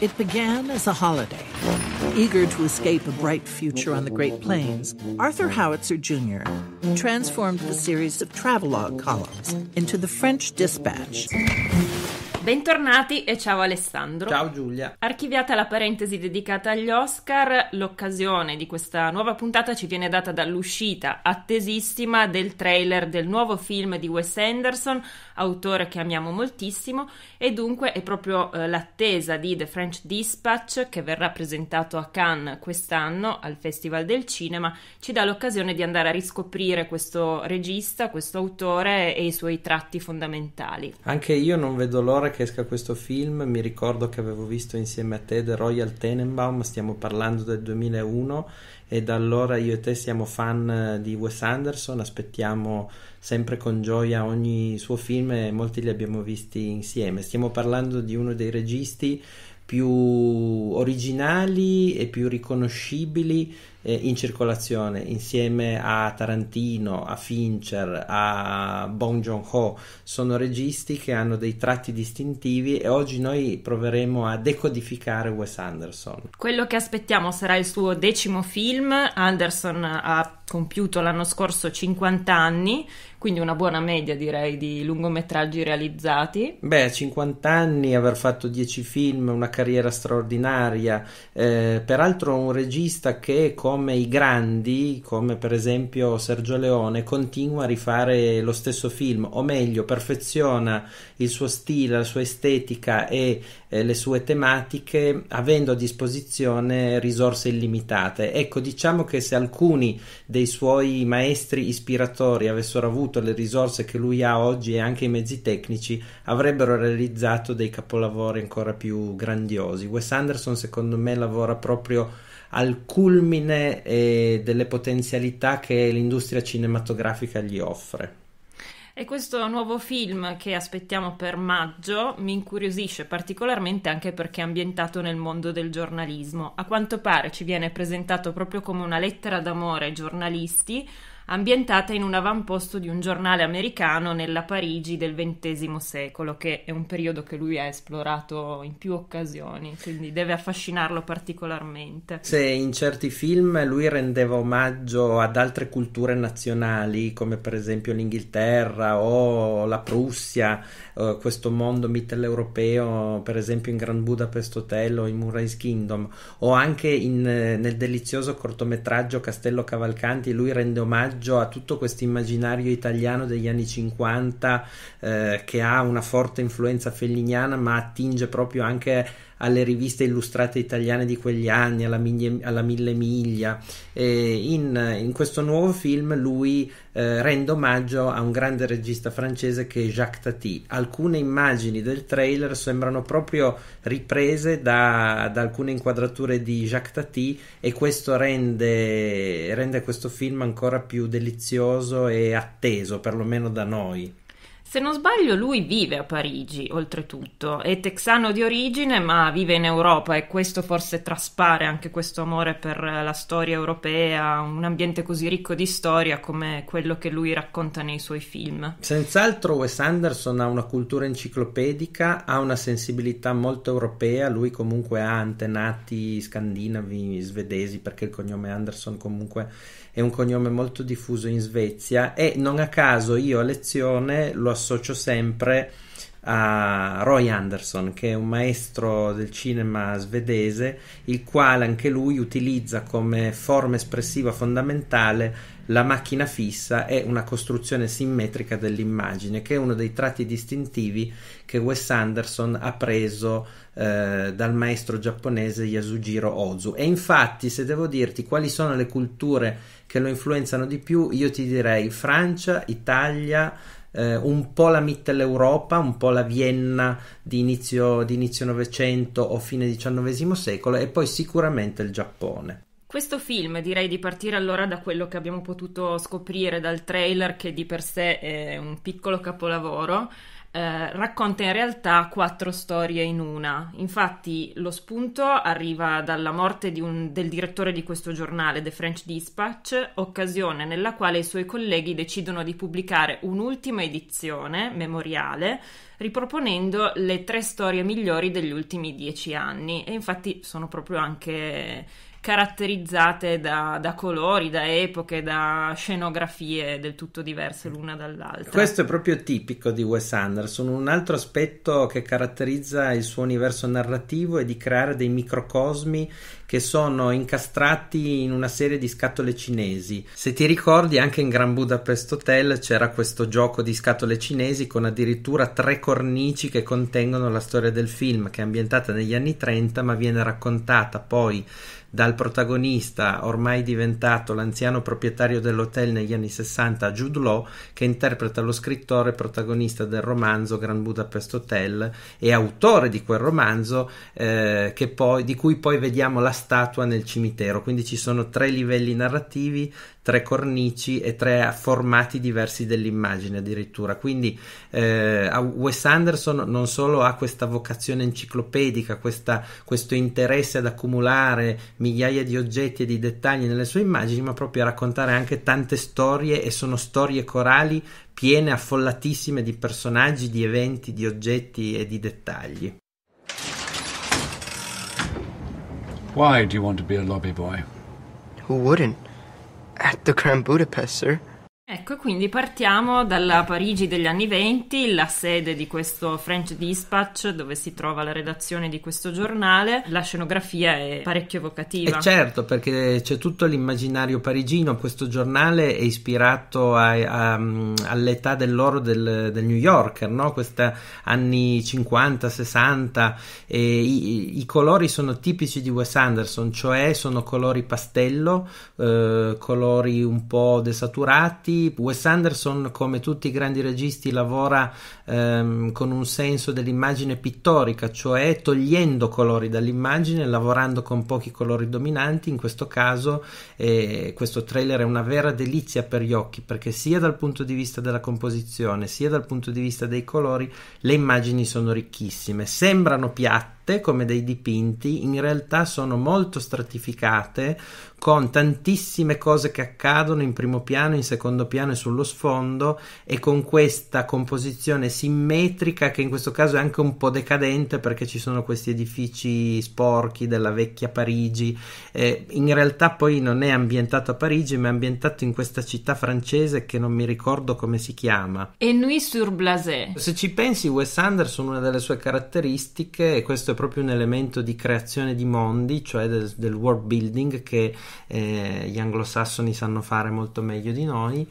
It began as a holiday. Eager to escape a bright future on the Great Plains, Arthur Howitzer Jr. transformed the series of travelogue columns into the French Dispatch. Bentornati e ciao Alessandro. Ciao Giulia. Archiviata la parentesi dedicata agli Oscar, l'occasione di questa nuova puntata ci viene data dall'uscita attesissima del trailer del nuovo film di Wes Anderson, autore che amiamo moltissimo, e dunque è proprio eh, l'attesa di The French Dispatch, che verrà presentato a Cannes quest'anno al Festival del Cinema, ci dà l'occasione di andare a riscoprire questo regista, questo autore e i suoi tratti fondamentali. Anche io non vedo l'ora che che esca questo film, mi ricordo che avevo visto insieme a te The Royal Tenenbaum, stiamo parlando del 2001 e da allora io e te siamo fan eh, di Wes Anderson, aspettiamo sempre con gioia ogni suo film e molti li abbiamo visti insieme. Stiamo parlando di uno dei registi più originali e più riconoscibili eh, in circolazione insieme a Tarantino, a Fincher, a Bong Joon-ho sono registi che hanno dei tratti distintivi e oggi noi proveremo a decodificare Wes Anderson. Quello che aspettiamo sarà il suo decimo film, Anderson ha compiuto l'anno scorso 50 anni quindi una buona media direi di lungometraggi realizzati. Beh, 50 anni, aver fatto 10 film, una carriera straordinaria. Eh, peraltro un regista che come i grandi, come per esempio Sergio Leone, continua a rifare lo stesso film, o meglio perfeziona il suo stile, la sua estetica e eh, le sue tematiche avendo a disposizione risorse illimitate. Ecco, diciamo che se alcuni dei suoi maestri ispiratori avessero avuto avuto le risorse che lui ha oggi e anche i mezzi tecnici, avrebbero realizzato dei capolavori ancora più grandiosi. Wes Anderson, secondo me, lavora proprio al culmine eh, delle potenzialità che l'industria cinematografica gli offre. E questo nuovo film che aspettiamo per maggio mi incuriosisce particolarmente anche perché è ambientato nel mondo del giornalismo. A quanto pare ci viene presentato proprio come una lettera d'amore ai giornalisti, ambientata in un avamposto di un giornale americano nella Parigi del XX secolo, che è un periodo che lui ha esplorato in più occasioni, quindi deve affascinarlo particolarmente. Se in certi film lui rendeva omaggio ad altre culture nazionali, come per esempio l'Inghilterra o la Prussia, eh, questo mondo mitteleuropeo, per esempio in Grand Budapest Hotel o in Murray's Kingdom, o anche in, eh, nel delizioso cortometraggio Castello Cavalcanti, lui rende omaggio omaggio a tutto questo immaginario italiano degli anni 50 eh, che ha una forte influenza felliniana ma attinge proprio anche alle riviste illustrate italiane di quegli anni, alla, miglie, alla Mille Miglia. In, in, questo nuovo film lui eh, rende omaggio a un grande regista francese che è Jacques Tati. Alcune immagini del trailer sembrano proprio riprese da, da alcune inquadrature di Jacques Tati e questo rende, rende questo film ancora più delizioso e atteso, perlomeno da noi. Se non sbaglio, lui vive a Parigi, oltretutto. È texano di origine, ma vive in Europa e questo forse traspare anche questo amore per la storia europea, un ambiente così ricco di storia come quello che lui racconta nei suoi film. Senz'altro Wes Anderson ha una cultura enciclopedica, ha una sensibilità molto europea, lui comunque ha antenati scandinavi, svedesi, perché il cognome Anderson comunque è un cognome molto diffuso in Svezia e non a caso io a lezione lo associo sempre a Roy Anderson, che è un maestro del cinema svedese, il quale anche lui utilizza come forma espressiva fondamentale la macchina fissa e una costruzione simmetrica dell'immagine, che è uno dei tratti distintivi che Wes Anderson ha preso eh, dal maestro giapponese Yasujiro Ozu. E infatti, se devo dirti quali sono le culture che lo influenzano di più, io ti direi Francia, Italia, eh, un po' la Mitteleuropa, un po' la Vienna di inizio, di inizio Novecento o fine XIX secolo e poi sicuramente il Giappone. Questo film direi di partire allora da quello che abbiamo potuto scoprire dal trailer che di per sé è un piccolo capolavoro eh, racconta in realtà quattro storie in una. Infatti lo spunto arriva dalla morte un, del direttore di questo giornale, The French Dispatch, occasione nella quale i suoi colleghi decidono di pubblicare un'ultima edizione memoriale riproponendo le tre storie migliori degli ultimi dieci anni e infatti sono proprio anche caratterizzate da, da, colori, da epoche, da scenografie del tutto diverse l'una dall'altra. Questo è proprio tipico di Wes Anderson, un altro aspetto che caratterizza il suo universo narrativo è di creare dei microcosmi che sono incastrati in una serie di scatole cinesi. Se ti ricordi anche in Gran Budapest Hotel c'era questo gioco di scatole cinesi con addirittura tre cornici che contengono la storia del film che è ambientata negli anni 30 ma viene raccontata poi dal protagonista ormai diventato l'anziano proprietario dell'hotel negli anni 60 Jude Law che interpreta lo scrittore protagonista del romanzo Grand Budapest Hotel e autore di quel romanzo eh, poi, di cui poi vediamo la statua nel cimitero quindi ci sono tre livelli narrativi tre cornici e tre formati diversi dell'immagine addirittura. Quindi eh, Wes Anderson non solo ha questa vocazione enciclopedica, questa, questo interesse ad accumulare migliaia di oggetti e di dettagli nelle sue immagini, ma proprio a raccontare anche tante storie e sono storie corali piene, affollatissime di personaggi, di eventi, di oggetti e di dettagli. Why do you want to be a lobby boy? Who wouldn't? At the Grand Budapest, sir. Ecco, quindi partiamo dalla Parigi degli anni 20, la sede di questo French Dispatch dove si trova la redazione di questo giornale. La scenografia è parecchio evocativa. E eh, certo, perché c'è tutto l'immaginario parigino. Questo giornale è ispirato a, a, mm, all'età dell'oro del, del New Yorker, no? Questa anni 50, 60. I, i, colori sono tipici di Wes Anderson, cioè sono colori pastello, eh, colori un po' desaturati Wes Anderson come tutti i grandi registi lavora ehm, con un senso dell'immagine pittorica, cioè togliendo colori dall'immagine, lavorando con pochi colori dominanti, in questo caso eh, questo trailer è una vera delizia per gli occhi perché sia dal punto di vista della composizione sia dal punto di vista dei colori le immagini sono ricchissime, sembrano piatte piatte come dei dipinti, in realtà sono molto stratificate con tantissime cose che accadono in primo piano, in secondo piano e sullo sfondo e con questa composizione simmetrica che in questo caso è anche un po' decadente perché ci sono questi edifici sporchi della vecchia Parigi. Eh, in realtà poi non è ambientato a Parigi ma è ambientato in questa città francese che non mi ricordo come si chiama. Ennuy sur Blasé. Se ci pensi Wes Anderson una delle sue caratteristiche e questo è proprio un elemento di creazione di mondi, cioè del, del world building che eh, gli anglosassoni sanno fare molto meglio di noi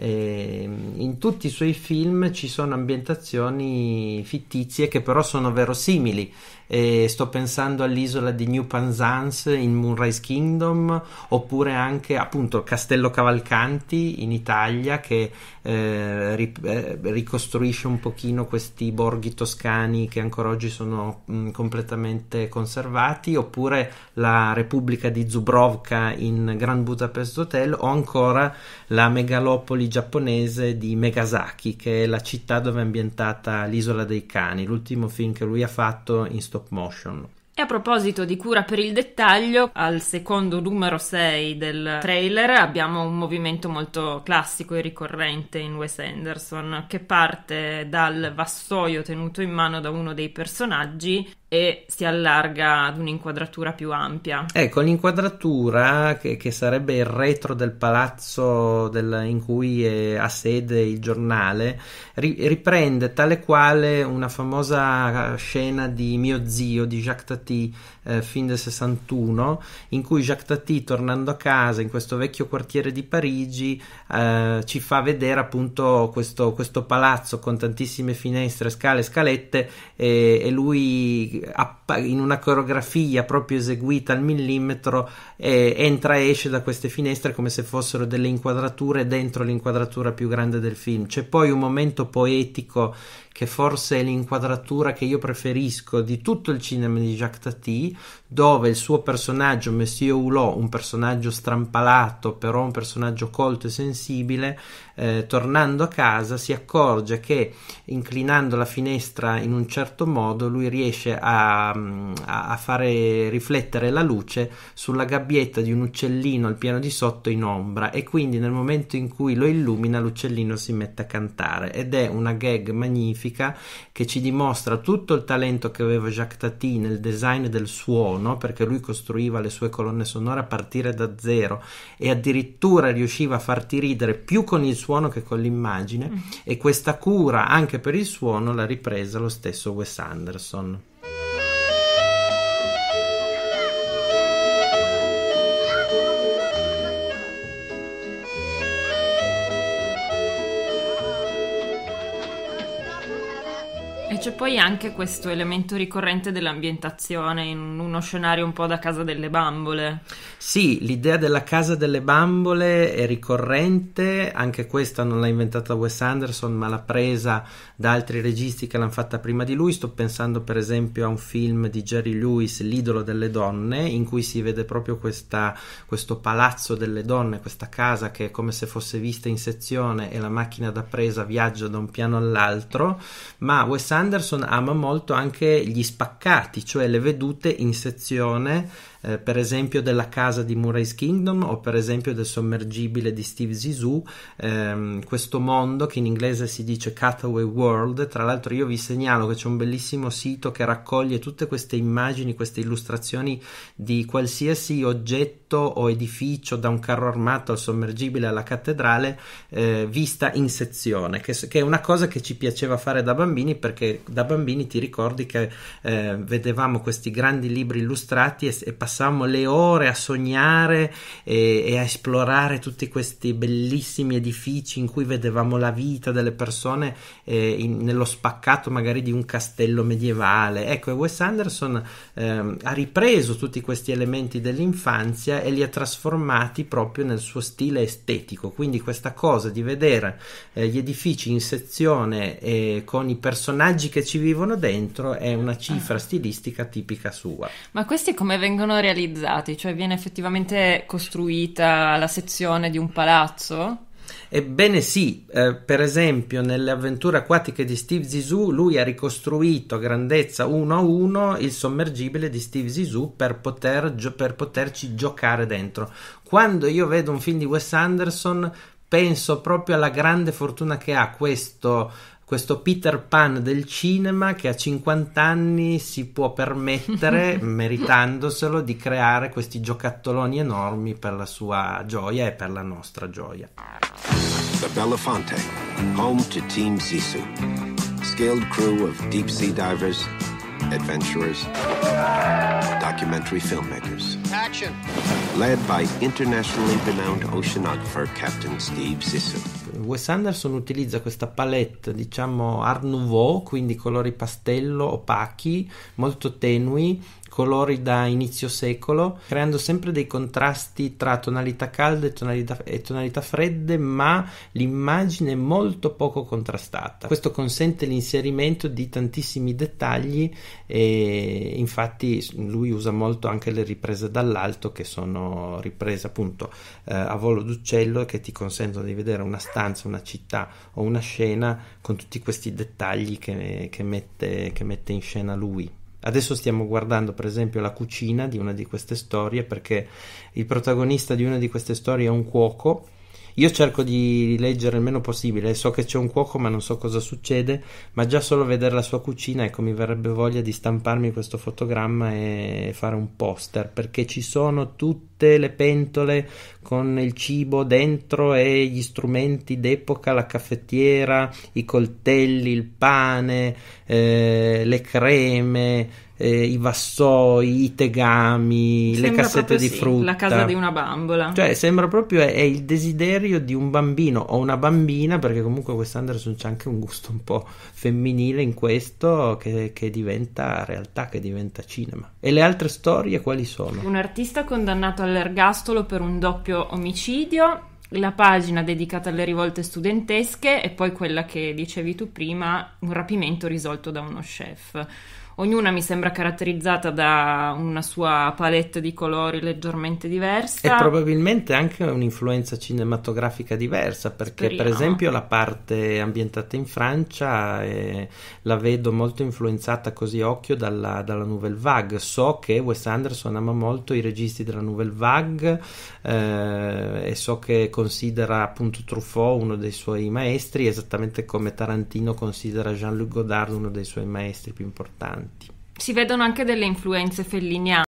e ehm, in tutti i suoi film ci sono ambientazioni fittizie che però sono verosimili. E eh, sto pensando all'isola di New Panzance in Moonrise Kingdom oppure anche appunto Castello Cavalcanti in Italia che eh, ri- eh, ricostruisce un pochino questi borghi toscani che ancora oggi sono mh, mm, completamente conservati oppure la Repubblica di Zubrovka in Grand Budapest Hotel o ancora la megalopoli giapponese di Megasaki, che è la città dove è ambientata l'isola dei cani, l'ultimo film che lui ha fatto in stop motion. E a proposito di cura per il dettaglio, al secondo numero 6 del trailer abbiamo un movimento molto classico e ricorrente in Wes Anderson che parte dal vassoio tenuto in mano da uno dei personaggi e si allarga ad un'inquadratura più ampia. Ecco, l'inquadratura che, che sarebbe il retro del palazzo del, in cui ha sede il giornale ri, riprende tale quale una famosa eh, scena di Mio zio di Jacques Tati, eh, fin del 61, in cui Jacques Tati tornando a casa in questo vecchio quartiere di Parigi eh, ci fa vedere appunto questo, questo, palazzo con tantissime finestre, scale, scalette e, e lui in una coreografia proprio eseguita al millimetro eh, entra e esce da queste finestre come se fossero delle inquadrature dentro l'inquadratura più grande del film. C'è poi un momento poetico che forse è l'inquadratura che io preferisco di tutto il cinema di Jacques Tati, dove il suo personaggio, Monsieur Hulot, un personaggio strampalato, però un personaggio colto e sensibile, eh, tornando a casa si accorge che inclinando la finestra in un certo modo lui riesce a, a fare riflettere la luce sulla gabbietta di un uccellino al piano di sotto in ombra e quindi nel momento in cui lo illumina l'uccellino si mette a cantare ed è una gag magnifica magnifica che ci dimostra tutto il talento che aveva Jacques Tati nel design del suono, perché lui costruiva le sue colonne sonore a partire da zero e addirittura riusciva a farti ridere più con il suono che con l'immagine mm. e questa cura anche per il suono l'ha ripresa lo stesso Wes Anderson. c'è poi anche questo elemento ricorrente dell'ambientazione in uno scenario un po' da casa delle bambole. Sì, l'idea della casa delle bambole è ricorrente, anche questa non l'ha inventata Wes Anderson, ma l'ha presa da altri registi che l'hanno fatta prima di lui. Sto pensando per esempio a un film di Jerry Lewis, L'idolo delle donne, in cui si vede proprio questa, questo palazzo delle donne, questa casa che è come se fosse vista in sezione e la macchina da presa viaggia da un piano all'altro, ma Wes Anderson Anderson ama molto anche gli spaccati, cioè le vedute in sezione eh, per esempio della casa di Murray's Kingdom o per esempio del sommergibile di Steve Zissou, ehm, questo mondo che in inglese si dice Cutaway World, tra l'altro io vi segnalo che c'è un bellissimo sito che raccoglie tutte queste immagini, queste illustrazioni di qualsiasi oggetto o edificio, da un carro armato al sommergibile alla cattedrale, eh, vista in sezione, che, che, è una cosa che ci piaceva fare da bambini perché da bambini ti ricordi che eh, vedevamo questi grandi libri illustrati e, e passavamo passammo le ore a sognare e, e, a esplorare tutti questi bellissimi edifici in cui vedevamo la vita delle persone eh, in, nello spaccato magari di un castello medievale. Ecco, e Wes Anderson eh, ha ripreso tutti questi elementi dell'infanzia e li ha trasformati proprio nel suo stile estetico. Quindi questa cosa di vedere eh, gli edifici in sezione eh, con i personaggi che ci vivono dentro è una cifra ah. stilistica tipica sua. Ma questi come vengono realizzati? Cioè viene effettivamente costruita la sezione di un palazzo? Ebbene sì, eh, per esempio nelle avventure acquatiche di Steve Zissou lui ha ricostruito a grandezza 1 a 1 il sommergibile di Steve Zissou per, poter per poterci giocare dentro. Quando io vedo un film di Wes Anderson penso proprio alla grande fortuna che ha questo questo Peter Pan del cinema che a 50 anni si può permettere, meritandoselo, di creare questi giocattoloni enormi per la sua gioia e per la nostra gioia. The Belafonte, home to Team Sisu, skilled crew of deep sea divers, adventurers, documentary filmmakers. Action! Led by internationally renowned oceanographer Captain Steve Sisu. Wes Anderson utilizza questa palette, diciamo, art nouveau, quindi colori pastello, opachi, molto tenui, colori da inizio secolo, creando sempre dei contrasti tra tonalità calde e tonalità, e tonalità fredde, ma l'immagine è molto poco contrastata. Questo consente l'inserimento di tantissimi dettagli e infatti lui usa molto anche le riprese dall'alto che sono riprese appunto eh, a volo d'uccello che ti consentono di vedere una stanza, una città o una scena con tutti questi dettagli che, che, mette, che mette in scena lui. Adesso stiamo guardando per esempio la cucina di una di queste storie perché il protagonista di una di queste storie è un cuoco io cerco di leggere il meno possibile, so che c'è un cuoco ma non so cosa succede, ma già solo vedere la sua cucina, ecco, mi verrebbe voglia di stamparmi questo fotogramma e fare un poster, perché ci sono tutte le pentole con il cibo dentro e gli strumenti d'epoca, la caffettiera, i coltelli, il pane, eh, le creme eh, i vassoi, i tegami, sembra le cassette di sì, frutta. La casa di una bambola. Cioè, sembra proprio è, è, il desiderio di un bambino o una bambina, perché comunque Anderson c'è anche un gusto un po' femminile in questo, che, che diventa realtà, che diventa cinema. E le altre storie quali sono? Un artista condannato all'ergastolo per un doppio omicidio la pagina dedicata alle rivolte studentesche e poi quella che dicevi tu prima, un rapimento risolto da uno chef. Ognuna mi sembra caratterizzata da una sua palette di colori leggermente diversa. E probabilmente anche un'influenza cinematografica diversa, perché Speriamo. per esempio la parte ambientata in Francia eh, la vedo molto influenzata così occhio dalla, dalla, Nouvelle Vague. So che Wes Anderson ama molto i registi della Nouvelle Vague eh, e so che considera appunto Truffaut uno dei suoi maestri, esattamente come Tarantino considera Jean-Luc Godard uno dei suoi maestri più importanti interessanti. Si vedono anche delle influenze felliniane